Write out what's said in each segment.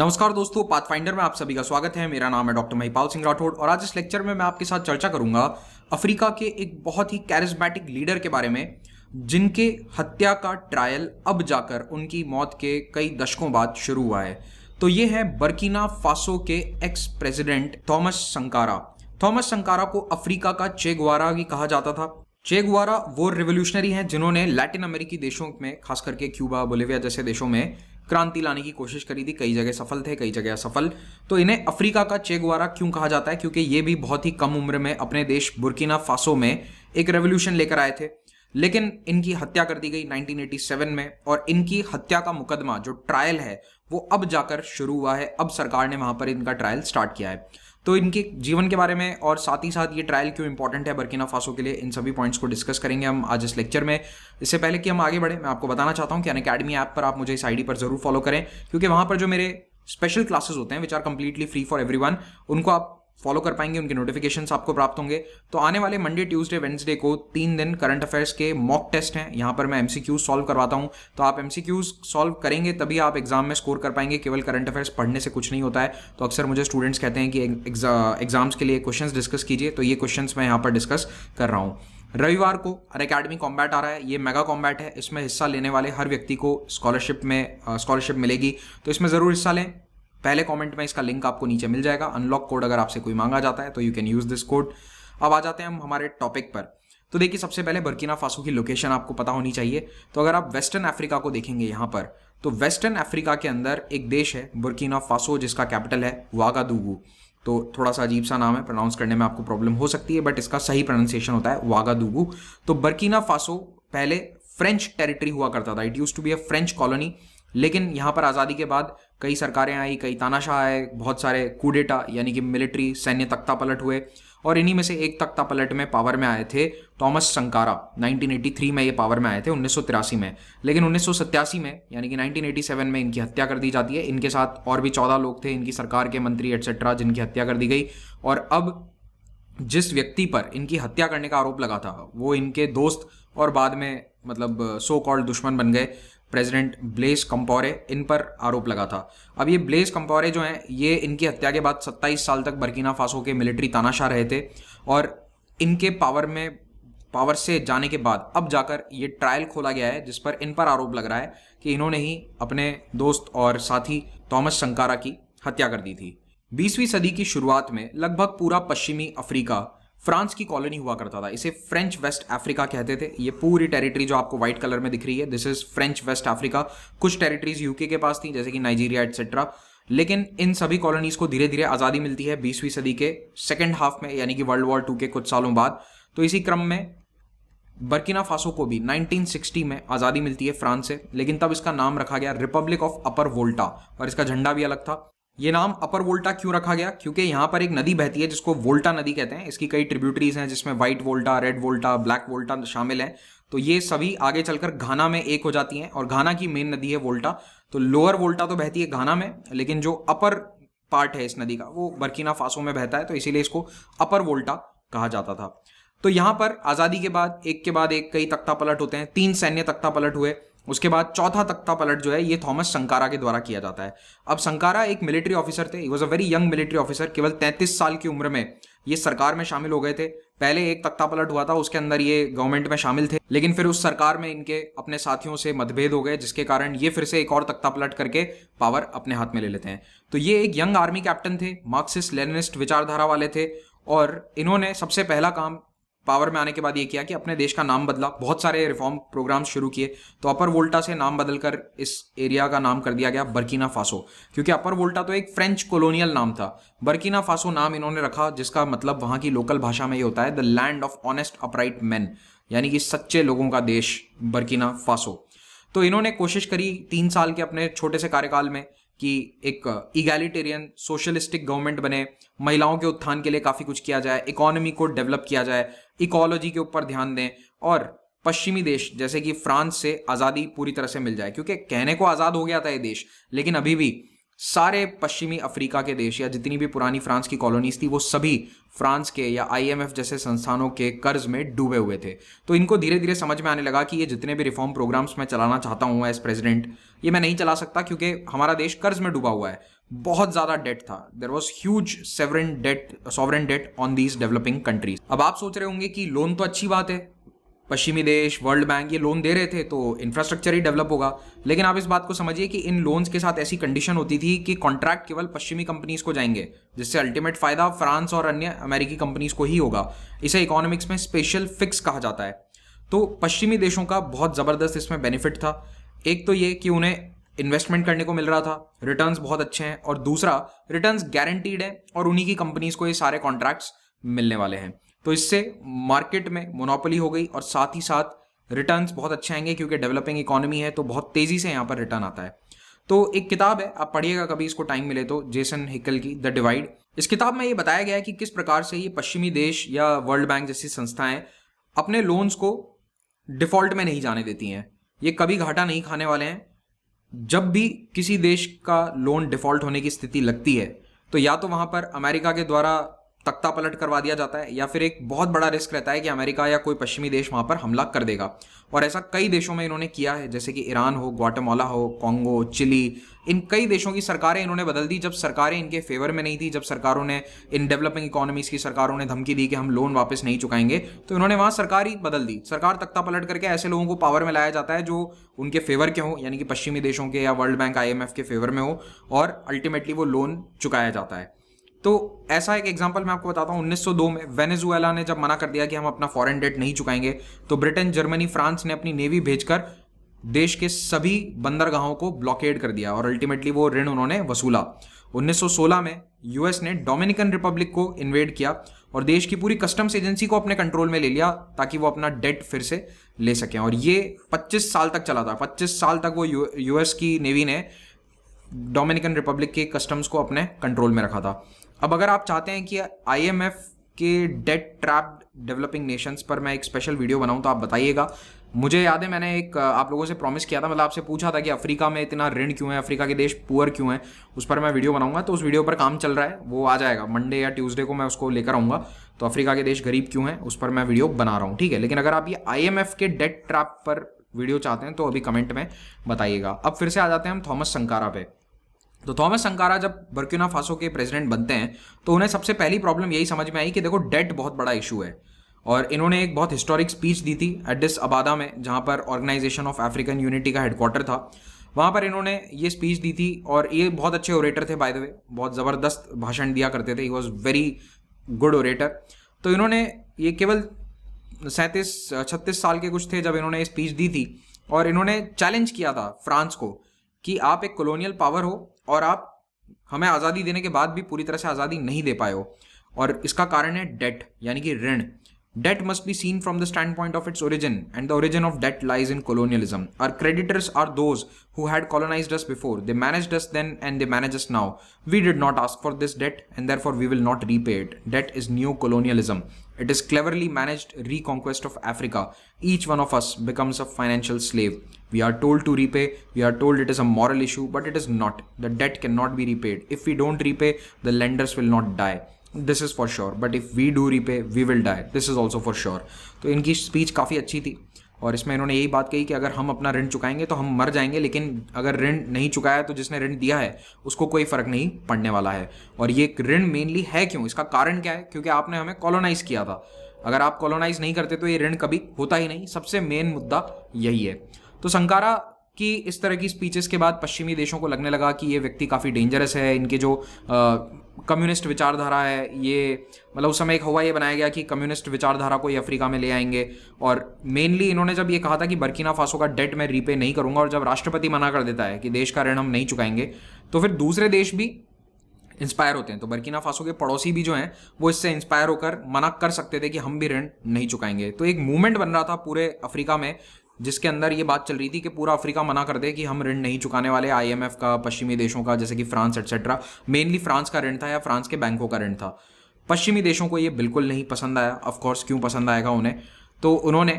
नमस्कार दोस्तों पाथफाइंडर में आप सभी का स्वागत है मेरा नाम है डॉक्टर महिपाल सिंह राठौड़ और आज इस लेक्चर में मैं आपके साथ चर्चा करूंगा अफ्रीका के एक बहुत ही कैरिस्मेटिक लीडर के बारे में जिनके हत्या का ट्रायल अब जाकर उनकी मौत के कई दशकों बाद शुरू हुआ है तो ये है बर्किना फासो के ex president Thomas Sankara Thomas Sankara को अफ्रीका का चेगवारा भी कहा जाता था चेगवारा वो रिवोल्यूशनरी हैं जिन्होंने लैटिन अमेरिकी देशों में खास करके क्यूबा बोलिविया जैसे देशों में क्रांति लाने की कोशिश करी थी कई जगह सफल थे कई जगह असफल तो इन्हें अफ्रीका का चेगवारा क्यों कहा जाता है क्योंकि ये भी बहुत ही कम उम्र में अपने देश बुरकिना फासो में एक रेवोल्यूशन लेकर आए थे लेकिन इनकी हत्या कर दी गई 1987 में और इनकी हत्या का मुकदमा जो ट्रायल है वो अब जाकर शुरू हुआ है अब सरकार ने वहां पर इनका ट्रायल स्टार्ट किया है तो इनके जीवन के बारे में और साथ ही साथ ये ट्रायल क्यों इंपॉर्टेंट है बर्किना फासो के लिए इन सभी पॉइंट्स को डिस्कस करेंगे हम आज इस लेक्चर में इससे पहले कि हम आगे बढ़े मैं आपको बताना चाहता हूँ कि अन अकेडमी ऐप पर आप मुझे इस आई पर जरूर फॉलो करें क्योंकि वहाँ पर जो मेरे स्पेशल क्लासेस होते हैं which are completely free for every उनको आप फॉलो कर पाएंगे उनके नोटिफिकेशन आपको प्राप्त होंगे तो आने वाले मंडे ट्यूसडे वेंसडे को तीन दिन करंट अफेयर्स के मॉक टेस्ट हैं यहाँ पर मैं एमसीक्यूज सॉल्व करवाता हूँ तो आप एमसीक्यूज सॉल्व करेंगे तभी आप एग्जाम में स्कोर कर पाएंगे केवल करंट अफेयर्स पढ़ने से कुछ नहीं होता है तो अक्सर मुझे स्टूडेंट्स कहते हैं कि एग्जाम्स के लिए क्वेश्चन डिस्कस कीजिए तो ये क्वेश्चन मैं यहाँ पर डिस्कस कर रहा हूँ रविवार को अर अकेडमी कॉम्बैट आ रहा है ये मेगा कॉम्बैट है इसमें हिस्सा लेने वाले हर व्यक्ति को स्कॉलरशिप में स्कॉलरशिप मिलेगी तो इसमें ज़रूर हिस्सा लें पहले कमेंट में इसका लिंक आपको नीचे मिल जाएगा अनलॉक कोड अगर आपसे कोई मांगा जाता है तो you can use this code अब आ जाते हैं हम हमारे टॉपिक पर तो देखिए सबसे पहले बर्किना फासो की लोकेशन आपको पता होनी चाहिए तो अगर आप वेस्टर्न अफ्रीका को देखेंगे यहाँ पर तो वेस्टर्न अफ्रीका के अंदर एक देश है बर्किना फासो जिसका कैपिटल है वागादुगू तो थोड़ा सा अजीब सा नाम है प्रोनाउंस करने में आपको प्रॉब्लम हो सकती है बट इसका सही प्रोनाउंसिएशन होता है वागादुगू तो बर्कीना फासो पहले फ्रेंच टेरिटरी हुआ करता था it use to be a French colony लेकिन यहाँ पर आज़ादी के बाद कई सरकारें आई कई तानाशाह आए बहुत सारे कूडेटा यानी कि मिलिट्री सैन्य तख्ता पलट हुए और इन्हीं में से एक तख्ता पलट में पावर में आए थे थॉमस संकारा 1983 में ये पावर में आए थे उन्नीस में लेकिन उन्नीस में यानी कि 1987 में इनकी हत्या कर दी जाती है इनके साथ और भी चौदह लोग थे इनकी सरकार के मंत्री एट्सेट्रा जिनकी हत्या कर दी गई और अब जिस व्यक्ति पर इनकी हत्या करने का आरोप लगा था वो इनके दोस्त और बाद में मतलब सो कॉल्ड दुश्मन बन गए प्रेसिडेंट ब्लेस कंपौरे इन पर आरोप लगा था अब ये ब्लेस कंपोरे जो हैं ये इनकी हत्या के बाद 27 साल तक बर्कीना फासो के मिलिट्री तानाशाह रहे थे और इनके पावर में पावर से जाने के बाद अब जाकर ये ट्रायल खोला गया है जिस पर इन पर आरोप लग रहा है कि इन्होंने ही अपने दोस्त और साथी थॉमस शंकारा की हत्या कर दी थी बीसवीं सदी की शुरुआत में लगभग पूरा पश्चिमी अफ्रीका फ्रांस की कॉलोनी हुआ करता था इसे फ्रेंच वेस्ट अफ्रीका कहते थे ये पूरी टेरिटरी जो आपको व्हाइट कलर में दिख रही है this is French West Africa कुछ टेरिटरीज यूके के पास थी जैसे कि नाइजीरिया एटसेट्रा लेकिन इन सभी कॉलोनीज को धीरे धीरे आज़ादी मिलती है बीसवीं सदी के सेकेंड हाफ में यानी कि वर्ल्ड वॉर टू के कुछ सालों बाद तो इसी क्रम में बर्किना फासो को भी 1960 में आज़ादी मिलती है फ्रांस से लेकिन तब इसका नाम रखा गया रिपब्लिक ऑफ अपर वोल्टा और इसका झंडा भी अलग था ये नाम अपर वोल्टा क्यों रखा गया क्योंकि यहाँ पर एक नदी बहती है जिसको वोल्टा नदी कहते हैं इसकी कई ट्रिब्यूटरीज हैं जिसमें White Volta Red Volta Black Volta शामिल हैं तो ये सभी आगे चलकर घाना में एक हो जाती हैं और घाना की मेन नदी है वोल्टा तो लोअर वोल्टा तो बहती है घाना में लेकिन जो अपर पार्ट है इस नदी का वो बर्कीना फासो में बहता है तो इसीलिए इसको अपर वोल्टा कहा जाता था तो यहाँ पर आज़ादी के बाद एक के बाद एक कई तख्ता पलट होते हैं तीन सैन्य तख्ता पलट हुए उसके बाद चौथा तख्ता पलट जो है ये थॉमस संकारा के द्वारा किया जाता है अब संकारा एक मिलिट्री ऑफिसर थे was a very young military officer केवल तैंतीस साल की उम्र में ये सरकार में शामिल हो गए थे पहले एक तख्ता पलट हुआ था उसके अंदर ये गवर्नमेंट में शामिल थे लेकिन फिर उस सरकार में इनके अपने साथियों से मतभेद हो गए जिसके कारण ये फिर से एक और तख्ता पलट करके पावर अपने हाथ में ले लेते हैं तो ये एक यंग आर्मी कैप्टन थे मार्क्सिस्ट लेनिस्ट विचारधारा वाले थे और इन्होंने सबसे पहला काम पावर में आने के बाद ये किया कि अपने देश का नाम बदला बहुत सारे रिफॉर्म प्रोग्राम शुरू किए तो अपर वोल्टा से नाम बदलकर इस एरिया का नाम कर दिया गया बर्कीना फासो क्योंकि अपर वोल्टा तो एक फ्रेंच कॉलोनियल नाम था बर्कीना फासो नाम इन्होंने रखा जिसका मतलब वहां की लोकल भाषा में ये होता है the land of honest upright man यानी कि सच्चे लोगों का देश बर्कीना फासो तो इन्होंने कोशिश करी तीन साल के अपने छोटे से कार्यकाल में कि एक इगैलिटेरियन सोशलिस्टिक गवर्नमेंट बने महिलाओं के उत्थान के लिए काफ़ी कुछ किया जाए इकोनॉमी को डेवलप किया जाए इकोलॉजी के ऊपर ध्यान दें और पश्चिमी देश जैसे कि फ्रांस से आज़ादी पूरी तरह से मिल जाए क्योंकि कहने को आज़ाद हो गया था ये देश लेकिन अभी भी सारे पश्चिमी अफ्रीका के देश या जितनी भी पुरानी फ्रांस की कॉलोनीज थी वो सभी फ्रांस के या आईएमएफ जैसे संस्थानों के कर्ज में डूबे हुए थे तो इनको धीरे धीरे समझ में आने लगा कि ये जितने भी रिफॉर्म प्रोग्राम्स मैं चलाना चाहता हूँ एज प्रेसिडेंट ये मैं नहीं चला सकता क्योंकि हमारा देश कर्ज में डूबा हुआ है बहुत ज़्यादा डेट था there was huge sovereign debt sovereign debt on these developing countries अब आप सोच रहे होंगे कि लोन तो अच्छी बात है पश्चिमी देश वर्ल्ड बैंक ये लोन दे रहे थे तो इंफ्रास्ट्रक्चर ही डेवलप होगा लेकिन आप इस बात को समझिए कि इन लोन्स के साथ ऐसी कंडीशन होती थी कि कॉन्ट्रैक्ट केवल पश्चिमी कंपनीज को जाएंगे जिससे अल्टीमेट फायदा फ्रांस और अन्य अमेरिकी कंपनीज को ही होगा इसे इकोनॉमिक्स में स्पेशल फिक्स कहा जाता है तो पश्चिमी देशों का बहुत ज़बरदस्त इसमें बेनिफिट था एक तो ये कि उन्हें इन्वेस्टमेंट करने को मिल रहा था रिटर्न बहुत अच्छे हैं और दूसरा रिटर्न गारंटीड है और उन्हीं की कंपनीज को ये सारे कॉन्ट्रैक्ट्स मिलने वाले हैं तो इससे मार्केट में मोनोपोली हो गई और साथ ही साथ रिटर्न बहुत अच्छे आएंगे क्योंकि डेवलपिंग इकोनॉमी है तो बहुत तेज़ी से यहाँ पर रिटर्न आता है तो एक किताब है आप पढ़िएगा कभी इसको टाइम मिले तो जेसन हिकल की द डिवाइड इस किताब में ये बताया गया है कि किस प्रकार से ये पश्चिमी देश या वर्ल्ड बैंक जैसी संस्थाएं अपने लोन्स को डिफॉल्ट में नहीं जाने देती हैं ये कभी घाटा नहीं खाने वाले हैं जब भी किसी देश का लोन डिफॉल्ट होने की स्थिति लगती है तो या तो वहाँ पर अमेरिका के द्वारा तख्ता पलट करवा दिया जाता है या फिर एक बहुत बड़ा रिस्क रहता है कि अमेरिका या कोई पश्चिमी देश वहाँ पर हमला कर देगा और ऐसा कई देशों में इन्होंने किया है जैसे कि ईरान हो ग्वाटमाला हो कॉन्गो चिली इन कई देशों की सरकारें इन्होंने बदल दी जब सरकारें इनके फेवर में नहीं थी जब सरकारों ने इन डेवलपिंग इकोनॉमीज़ की सरकारों ने धमकी दी कि हम लोन वापस नहीं चुकाएंगे तो इन्होंने वहाँ सरकार ही बदल दी सरकार तख्ता पलट करके ऐसे लोगों को पावर में लाया जाता है जो उनके फेवर के हों यानी कि पश्चिमी देशों के या वर्ल्ड बैंक आई के फेवर में हो और अल्टीमेटली वो लोन चुकाया जाता है तो ऐसा एक एग्जाम्पल मैं आपको बताता हूँ 1902 में वेनेजुएला ने जब मना कर दिया कि हम अपना फॉरेन डेट नहीं चुकाएंगे तो ब्रिटेन जर्मनी फ्रांस ने अपनी नेवी भेजकर देश के सभी बंदरगाहों को ब्लॉकेड कर दिया और अल्टीमेटली वो ऋण उन्होंने वसूला 1916 में यूएस ने डोमिनिकन रिपब्लिक को इन्वेड किया और देश की पूरी कस्टम्स एजेंसी को अपने कंट्रोल में ले लिया ताकि वो अपना डेट फिर से ले सकें और ये 25 साल तक चला था 25 साल तक वो यूएस की नेवी ने डोमिनिकन रिपब्लिक के कस्टम्स को अपने कंट्रोल में रखा था अब अगर आप चाहते हैं कि आईएमएफ के डेट ट्रैप्ड डेवलपिंग नेशंस पर मैं एक स्पेशल वीडियो बनाऊं तो आप बताइएगा मुझे याद है मैंने एक आप लोगों से प्रॉमिस किया था मतलब आपसे पूछा था कि अफ्रीका में इतना ऋण क्यों है अफ्रीका के देश पुअर क्यों है उस पर मैं वीडियो बनाऊंगा तो उस वीडियो पर काम चल रहा है वो आ जाएगा मंडे या ट्यूसडे को मैं उसको लेकर आऊँगा तो अफ्रीका के देश गरीब क्यों है उस पर मैं वीडियो बना रहा हूँ ठीक है लेकिन अगर आप ये आई के डेट ट्रैप पर वीडियो चाहते हैं तो अभी कमेंट में बताइएगा अब फिर से आ जाते हैं हम थॉमस संकारा पे तो थॉमस संकारा जब बर्क्यूना फासो के प्रेसिडेंट बनते हैं तो उन्हें सबसे पहली प्रॉब्लम यही समझ में आई कि देखो डेट बहुत बड़ा इशू है और इन्होंने एक बहुत हिस्टोरिक स्पीच दी थी एडिस अबादा में जहाँ पर ऑर्गेनाइजेशन ऑफ अफ्रीकन यूनिटी का हेडक्वार्टर था वहाँ पर इन्होंने ये स्पीच दी थी और ये बहुत अच्छे ओरेटर थे बाय द वे बहुत ज़बरदस्त भाषण दिया करते थे he was very good orator तो इन्होंने ये केवल सैंतीस छत्तीस साल के कुछ थे जब इन्होंने ये स्पीच दी थी और इन्होंने चैलेंज किया था फ्रांस को कि आप एक कॉलोनियल पावर हो और आप हमें आज़ादी देने के बाद भी पूरी तरह से आज़ादी नहीं दे पाए हो और इसका कारण है डेट यानी कि ऋण debt must be seen from the standpoint of its origin and the origin of debt lies in colonialism our creditors are those who had colonise us before they manage us then and they manage us now we did not ask for this debt and therefore we will not repay it debt is new colonialism It is cleverly managed reconquest of Africa. Each one of us becomes a financial slave. We are told to repay, we are told it is a moral issue, but it is not. The debt cannot be repaid. If we don't repay, the lenders will not die. This is for sure. But if we do repay, we will die. This is also for sure. So, इनकी speech काफ़ी अच्छी थी और इसमें इन्होंने यही बात कही कि अगर हम अपना ऋण चुकाएंगे तो हम मर जाएंगे लेकिन अगर ऋण नहीं चुकाया तो जिसने ऋण दिया है उसको कोई फर्क नहीं पड़ने वाला है और ये ऋण मेनली है क्यों इसका कारण क्या है क्योंकि आपने हमें कॉलोनाइज किया था अगर आप कॉलोनाइज नहीं करते तो ये ऋण कभी होता ही नहीं सबसे मेन मुद्दा यही है तो संकारा कि इस तरह की स्पीचेस के बाद पश्चिमी देशों को लगने लगा कि ये व्यक्ति काफ़ी डेंजरस है इनके जो कम्युनिस्ट विचारधारा है ये मतलब उस समय एक हवा ये बनाया गया कि कम्युनिस्ट विचारधारा को ये अफ्रीका में ले आएंगे और मेनली इन्होंने जब ये कहा था कि बर्किना फासो का डेट मैं रीपे नहीं करूँगा और जब राष्ट्रपति मना कर देता है कि देश का ऋण हम नहीं चुकाएंगे तो फिर दूसरे देश भी इंस्पायर होते हैं तो बर्किना फासो के पड़ोसी भी जो हैं वो इससे इंस्पायर होकर मना कर सकते थे कि हम भी ऋण नहीं चुकाएंगे तो एक मूवमेंट बन रहा था पूरे अफ्रीका में जिसके अंदर ये बात चल रही थी कि पूरा अफ्रीका मना कर दे कि हम ऋण नहीं चुकाने वाले आईएमएफ का पश्चिमी देशों का जैसे कि फ्रांस एट्सेट्रा मेनली फ्रांस का ऋण था या फ्रांस के बैंकों का ऋण था पश्चिमी देशों को ये बिल्कुल नहीं पसंद आया ऑफकोर्स क्यों पसंद आएगा उन्हें तो उन्होंने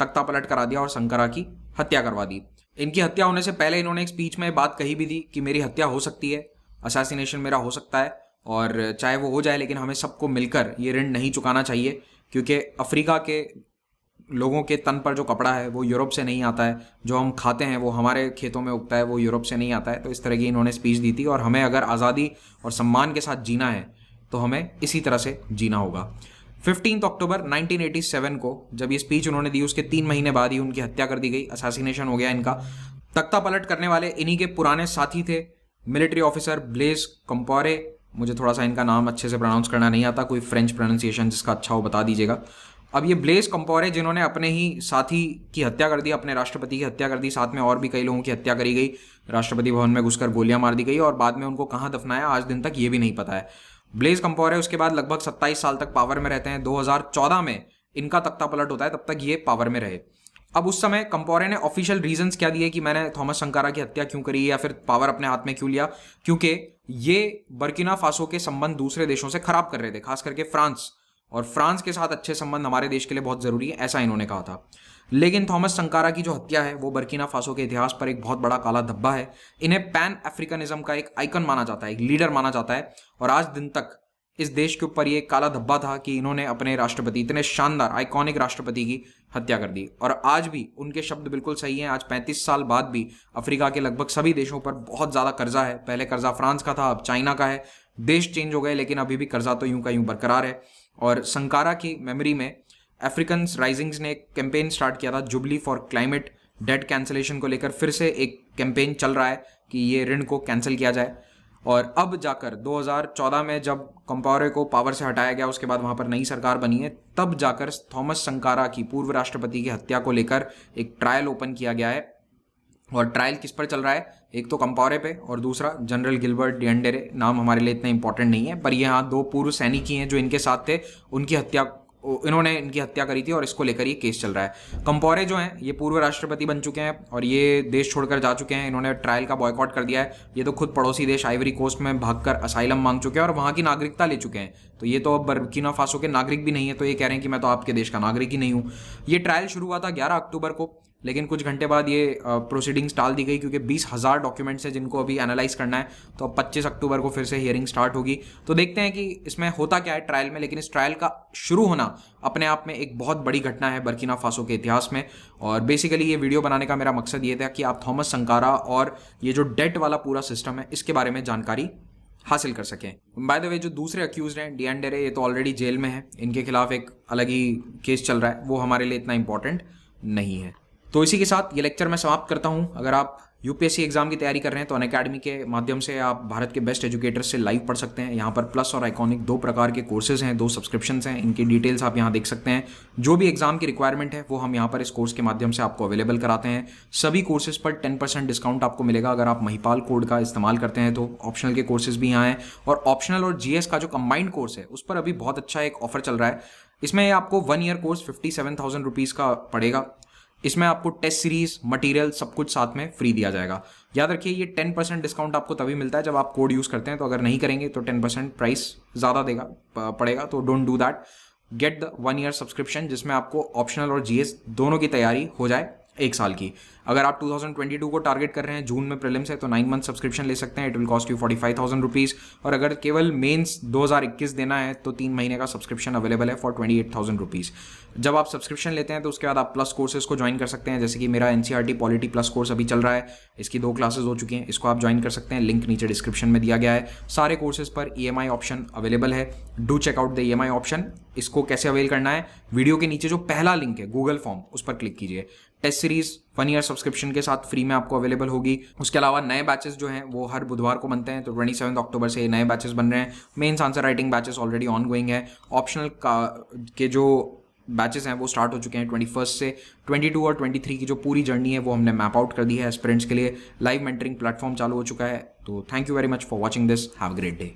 तख्ता पलट करा दिया और संकरा की हत्या करवा दी इनकी हत्या होने से पहले इन्होंने एक स्पीच में बात कही भी थी कि मेरी हत्या हो सकती है असासीनेशन मेरा हो सकता है और चाहे वो हो जाए लेकिन हमें सबको मिलकर ये ऋण नहीं चुकाना चाहिए क्योंकि अफ्रीका के लोगों के तन पर जो कपड़ा है वो यूरोप से नहीं आता है जो हम खाते हैं वो हमारे खेतों में उगता है वो यूरोप से नहीं आता है तो इस तरह की इन्होंने स्पीच दी थी और हमें अगर आज़ादी और सम्मान के साथ जीना है तो हमें इसी तरह से जीना होगा फिफ्टीन अक्टूबर 1987 को जब ये स्पीच उन्होंने दी उसके तीन महीने बाद ही उनकी हत्या कर दी गई असासीनेशन हो गया इनका तख्ता पलट करने वाले इन्हीं के पुराने साथी थे मिलिट्री ऑफिसर ब्लेस कंपोरे मुझे थोड़ा सा इनका नाम अच्छे से प्रोनाउंस करना नहीं आता कोई फ्रेंच प्रोनाउंसिएशन जिसका अच्छा हो बता दीजिएगा अब ये ब्लेज कंपोरे जिन्होंने अपने ही साथी की हत्या कर दी अपने राष्ट्रपति की हत्या कर दी साथ में और भी कई लोगों की हत्या करी गई राष्ट्रपति भवन में घुसकर गोलियां मार दी गई और बाद में उनको कहाँ दफनाया आज दिन तक ये भी नहीं पता है ब्लेज है उसके बाद लगभग सत्ताईस साल तक पावर में रहते हैं दो में इनका तख्ता पलट होता है तब तक ये पावर में रहे अब उस समय कंपोरे ने ऑफिशियल रीजंस क्या दिए कि मैंने थॉमस शंकारा की हत्या क्यों करी या फिर पावर अपने हाथ में क्यों लिया क्योंकि ये बर्किना फासो के संबंध दूसरे देशों से खराब कर रहे थे खास करके फ्रांस और फ्रांस के साथ अच्छे संबंध हमारे देश के लिए बहुत ज़रूरी है ऐसा इन्होंने कहा था लेकिन थॉमस संकारा की जो हत्या है वो बर्किना फासो के इतिहास पर एक बहुत बड़ा काला धब्बा है इन्हें पैन अफ्रीकनिज्म का एक आइकन माना जाता है एक लीडर माना जाता है और आज दिन तक इस देश के ऊपर ये काला धब्बा था कि इन्होंने अपने राष्ट्रपति इतने शानदार आइकॉनिक राष्ट्रपति की हत्या कर दी और आज भी उनके शब्द बिल्कुल सही हैं आज 35 साल बाद भी अफ्रीका के लगभग सभी देशों पर बहुत ज़्यादा कर्जा है पहले कर्जा फ्रांस का था अब चाइना का है देश चेंज हो गए लेकिन अभी भी कर्जा तो यूं का यूं बरकरार है और संकारा की मेमोरी में अफ्रीकन राइजिंग्स ने एक कैंपेन स्टार्ट किया था Jubilee for climate debt cancellation को लेकर फिर से एक कैंपेन चल रहा है कि ये ऋण को कैंसिल किया जाए और अब जाकर 2014 में जब कंपावरे को पावर से हटाया गया उसके बाद वहाँ पर नई सरकार बनी है तब जाकर थॉमस संकारा की पूर्व राष्ट्रपति की हत्या को लेकर एक ट्रायल ओपन किया गया है और ट्रायल किस पर चल रहा है एक तो कंपौरे पे और दूसरा जनरल गिलबर्ट डियंडेरे नाम हमारे लिए इतना इंपॉर्टेंट नहीं है पर ये यहाँ दो पूर्व सैनिक ही हैं जो इनके साथ थे उनकी हत्या इन्होंने इनकी हत्या करी थी और इसको लेकर ये केस चल रहा है कंपौरे जो हैं ये पूर्व राष्ट्रपति बन चुके हैं और ये देश छोड़कर जा चुके हैं इन्होंने ट्रायल का बॉयकॉट कर दिया है ये तो खुद पड़ोसी देश आइवरी कोस्ट में भागकर असाइलम मांग चुके हैं और वहाँ की नागरिकता ले चुके हैं तो ये तो अब बर्किना फासो के नागरिक भी नहीं है तो ये कह रहे हैं कि मैं तो आपके देश का नागरिक ही नहीं हूँ ये ट्रायल शुरू हुआ था ग्यारह अक्टूबर को लेकिन कुछ घंटे बाद ये प्रोसीडिंग्स टाल दी गई क्योंकि बीस हज़ार डॉक्यूमेंट्स हैं जिनको अभी एनालाइज करना है तो अब पच्चीस अक्टूबर को फिर से हियरिंग स्टार्ट होगी तो देखते हैं कि इसमें होता क्या है ट्रायल में लेकिन इस ट्रायल का शुरू होना अपने आप में एक बहुत बड़ी घटना है बर्किना फासो के इतिहास में और बेसिकली ये वीडियो बनाने का मेरा मकसद ये था कि आप थॉमस संकारा और ये जो डेट वाला पूरा सिस्टम है इसके बारे में जानकारी हासिल कर सकें बाय द वे जो दूसरे अक्यूज हैं डी एंडेरे ये तो ऑलरेडी जेल में है इनके खिलाफ एक अलग ही केस चल रहा है वो हमारे लिए इतना इंपॉर्टेंट नहीं है तो इसी के साथ ये लेक्चर मैं समाप्त करता हूँ अगर आप यूपीएससी एग्जाम की तैयारी कर रहे हैं तो अन अकेडमी के माध्यम से आप भारत के बेस्ट एजुकेटर्स से लाइव पढ़ सकते हैं यहाँ पर प्लस और आइकॉनिक दो प्रकार के कोर्सेज हैं दो सब्सक्रिप्शन हैं इनकी डिटेल्स आप यहाँ देख सकते हैं जो भी एग्जाम की रिक्वायरमेंट है वो हम यहाँ पर इस कोर्स के माध्यम से आपको अवेलेबल कराते हैं सभी कोर्सेज पर टेन परसेंट डिस्काउंट आपको मिलेगा अगर आप महिपाल कोड का इस्तेमाल करते हैं तो ऑप्शनल के कोर्सेज भी यहाँ हैं और ऑप्शनल और जी का जो कंबाइंड कोर्स है उस पर अभी बहुत अच्छा एक ऑफर चल रहा है इसमें आपको one year course fifty seven thousand rupees का पड़ेगा इसमें आपको टेस्ट सीरीज मटेरियल सब कुछ साथ में फ्री दिया जाएगा याद रखिए ये टेन परसेंट डिस्काउंट आपको तभी मिलता है जब आप कोड यूज़ करते हैं तो अगर नहीं करेंगे तो टेन परसेंट प्राइस ज़्यादा देगा पड़ेगा तो don't do that get the one year subscription जिसमें आपको ऑप्शनल और जीएस दोनों की तैयारी हो जाए एक साल की अगर आप 2022 को टारगेट कर रहे हैं जून में प्रिलिम्स है तो नाइन मंथ सब्सक्रिप्शन ले सकते हैं it will cost you forty five thousand rupees और अगर केवल मेन्स 2021 देना है तो तीन महीने का सब्सक्रिप्शन अवेलेबल है for twenty eight thousand rupees जब आप सब्सक्रिप्शन लेते हैं तो उसके बाद आप प्लस कोर्सेज को ज्वाइन कर सकते हैं जैसे कि मेरा एनसीआर पॉलिटी प्लस कोर्स अभी चल रहा है इसकी दो क्लासेज हो चुकी हैं इसको आप ज्वाइन कर सकते हैं लिंक नीचे डिस्क्रिप्शन में दिया गया है सारे कोर्सेज पर ई ऑप्शन अवेलेबल है do check out the e option इसको कैसे अवेल करना है वीडियो के नीचे जो पहला लिंक है गूगल फॉर्म उस पर क्लिक कीजिए test series one year subscription के साथ फ्री में आपको अवेलेबल होगी उसके अलावा नए बैचेस जो हैं वो हर बुधवार को बनते हैं तो ट्वेंटी सेवन अक्टूबर से नए बैचेस बन रहे हैं mains answer writing batches already ongoing है ऑप्शनल का के जो बैचेस हैं वो स्टार्ट हो चुके हैं ट्वेंटी फर्स्ट से ट्वेंटी टू और ट्वेंटी थ्री की जो पूरी जर्नी है वो हमने मैप आउट कर दी है एस्पिरेंट्स के लिए लाइव मेंटरिंग प्लेटफॉर्म चालू हो चुका है तो thank you very much for watching this have great day